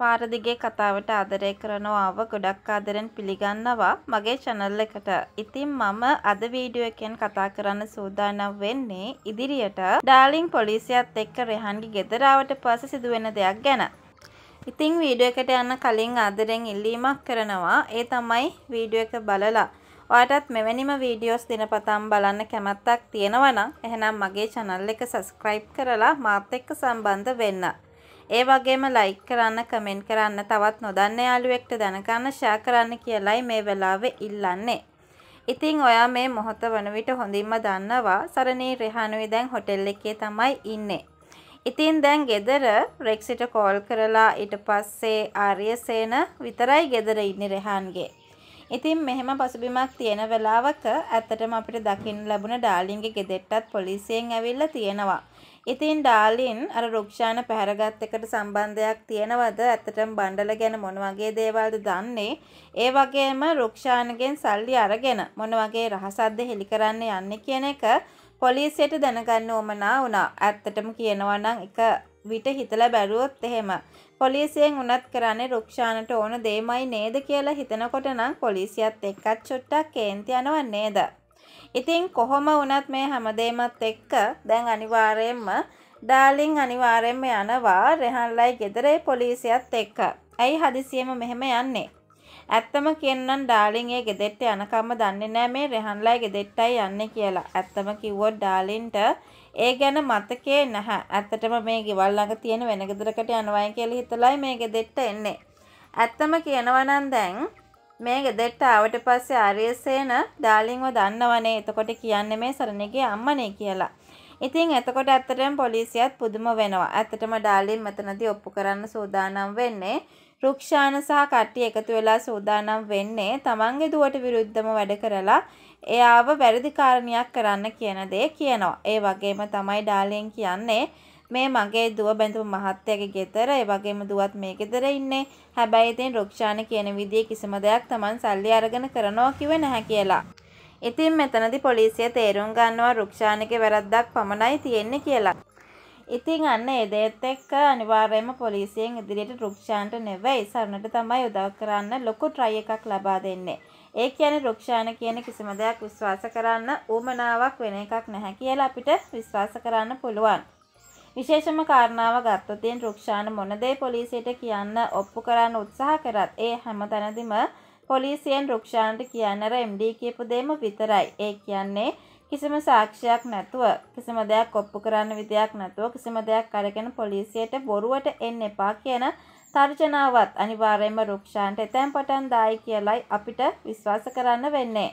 පාර දිගේ කතාවට ආදරය කරනවාව ගොඩක් ආදරෙන් පිළිගන්නවා මගේ channel එකට. ඉතින් මම අද වීඩියෝ එකෙන් කතා කරන්න සූදානම් වෙන්නේ ඉදිරියට ඩාර්ලින් පොලිසියත් එක්ක රෙහන්ගේ ගෙදර ආවට පස්සේ සිදුවෙන දෙයක් ගැන. ඉතින් වීඩියෝ එකට යන්න කලින් ආදරෙන් ඉල්ලීමක් කරනවා. ඒ තමයි වීඩියෝ එක බලලා ඔයාටත් මෙවැනිම වීඩියෝස් දිනපතාම බලන්න කැමැත්තක් තියෙනවා නම් එහෙනම් මගේ channel එක subscribe කරලා මාත් එක්ක සම්බන්ධ වෙන්න. ඒ වගේම ලයික් කරන්න කමෙන්ට් කරන්න තවත් නොදන්න යාළුවෙක්ට දැනගන්න ෂෙයා කරන්න කියලයි මේ වෙලාවේ ඉල්ලන්නේ. ඉතින් ඔයා මේ මොහොත වන විට හොඳින්ම දන්නවා සරණී රෙහානුයි දැන් හොටෙල් එකේ තමයි ඉන්නේ. ඉතින් දැන් ගෙදර රෙක්සිට කෝල් කරලා ඊට පස්සේ ආර්යසේන විතරයි ගෙදර ඉන්නේ රෙහාන්ගේ. ඉතින් මෙහෙම පසුබිමක් තියෙන වෙලාවක ඇත්තටම අපිට දකින්න ලැබුණ ඩාලින්ගේ ගෙදෙට්ටත් පොලිසියෙන් ඇවිල්ලා තියෙනවා. ඉතින් ඩාලින් අර රුක්ෂාන පැහැරගත් එකට සම්බන්ධයක් තියෙනවද? ඇත්තටම බණ්ඩල ගැන මොන වගේ දේවල්ද දන්නේ? ඒ වගේම රුක්ෂානගෙන් සල්ලි අරගෙන මොන වගේ රහසක්ද හෙලි කරන්න යන්නේ කියන එක පොලිසියට දැනගන්න ඕමනා වුණා. ඇත්තටම කියනවා නම් එක විට හිතලා බැලුවොත් එහෙම පොලිසියෙන් උනත් කරන්නේ රුක්ෂානට ඕන දෙයමයි නේද කියලා හිතනකොට නම් පොලිසියත් එක්කත් චොට්ටක් කේන්ති යනව නේද? ඉතින් කොහොම වුණත් මේ හැමදේමත් එක්ක දැන් අනිවාර්යෙන්ම ඩාලින් අනිවාර්යෙන්ම යනවා රෙහන්ලයි ගෙදරේ පොලිසියත් එක්ක. ඇයි හදිසියෙම මෙහෙම යන්නේ? ඇත්තම කියනනම් ඩාලින් ඒ ගෙදෙට්ට යනකම්ම දන්නේ නැහැ මේ රෙහන්ලයි ගෙදෙට්ටයි යන්නේ කියලා. ඇත්තම කිව්වොත් ඩාලින්ට ඒ ගැන මතකේ නැහැ. ඇත්තටම මේ ගෙවල් ළඟ තියෙන වෙන ගෙදරකට යනවායි කියලා හිතලයි මේ ගෙදෙට්ට එන්නේ. ඇත්තම කියනවා නම් දැන් මේ ගෙදරට ආවට පස්සේ ආර්යසේන ඩාලින්ව දන්නවනේ. එතකොට කියන්නේ මේ සරණගේ අම්මනේ කියලා. ඉතින් එතකොට ඇත්තටම පොලිසියත් පුදුම වෙනවා. ඇත්තටම ඩාලින් මෙතනදී ඔප්පු කරන්න සූදානම් වෙන්නේ රුක්ෂාන සහ කට්ටිය එකතු වෙලා සූදානම් වෙන්නේ තමන්ගේ දුවට විරුද්ධම වැඩ කරලා එයාව වැරදි කරන්න කියන දේ කියනවා. ඒ වගේම තමයි ඩාලින් කියන්නේ මේ මගේ දුව බැඳපු මහත්තයාගේ ගෙදර ඒ වගේම දුවත් මේ ගෙදර ඉන්නේ. හැබැයි ඉතින් රුක්ෂාන කියන විදිහේ කිසිම දෙයක් Taman සල්ලි අරගෙන කරනවා කිව්වේ නැහැ කියලා. ඉතින් මෙතනදී පොලිසිය තේරුම් ගන්නවා රුක්ෂානගේ වැරද්දක් පමණයි තියෙන්නේ කියලා. ඉතින් අන්න ඒ දෙයත් එක්ක අනිවාර්යයෙන්ම පොලිසියෙන් ඉදිරියට රුක්ෂාන්ට නෙවෙයි සරණට තමයි උදව් කරන්න ලොකු try එකක් ලබා දෙන්නේ. ඒ කියන්නේ රුක්ෂාන කියන කිසිම දෙයක් විශ්වාස කරන්න ඌමනාවක් වෙන එකක් නැහැ කියලා අපිට විශ්වාස කරන්න පුළුවන්. විශේෂම කාරණාව ගත්තොතින් රුක්ෂාන මොනදේ පොලිසියට කියන්න ඔප්පු කරන්න උත්සාහ කරත් ඒ හැමතැනදිම පොලිසියෙන් රුක්ෂාන්ට කියන්න අර MD කියපු දෙම විතරයි. ඒ කියන්නේ කිසිම සාක්ෂයක් නැතුව කිසිම දෙයක් ඔප්පු කරන්න විදියක් නැතුව කිසිම දෙයක් අරගෙන පොලිසියට බොරුවට එන්න එපා කියන තර්ජනාවත් අනිවාර්යයෙන්ම රුක්ෂාන්ට එතෙන් පටන් දායි කියලයි අපිට විශ්වාස කරන්න වෙන්නේ.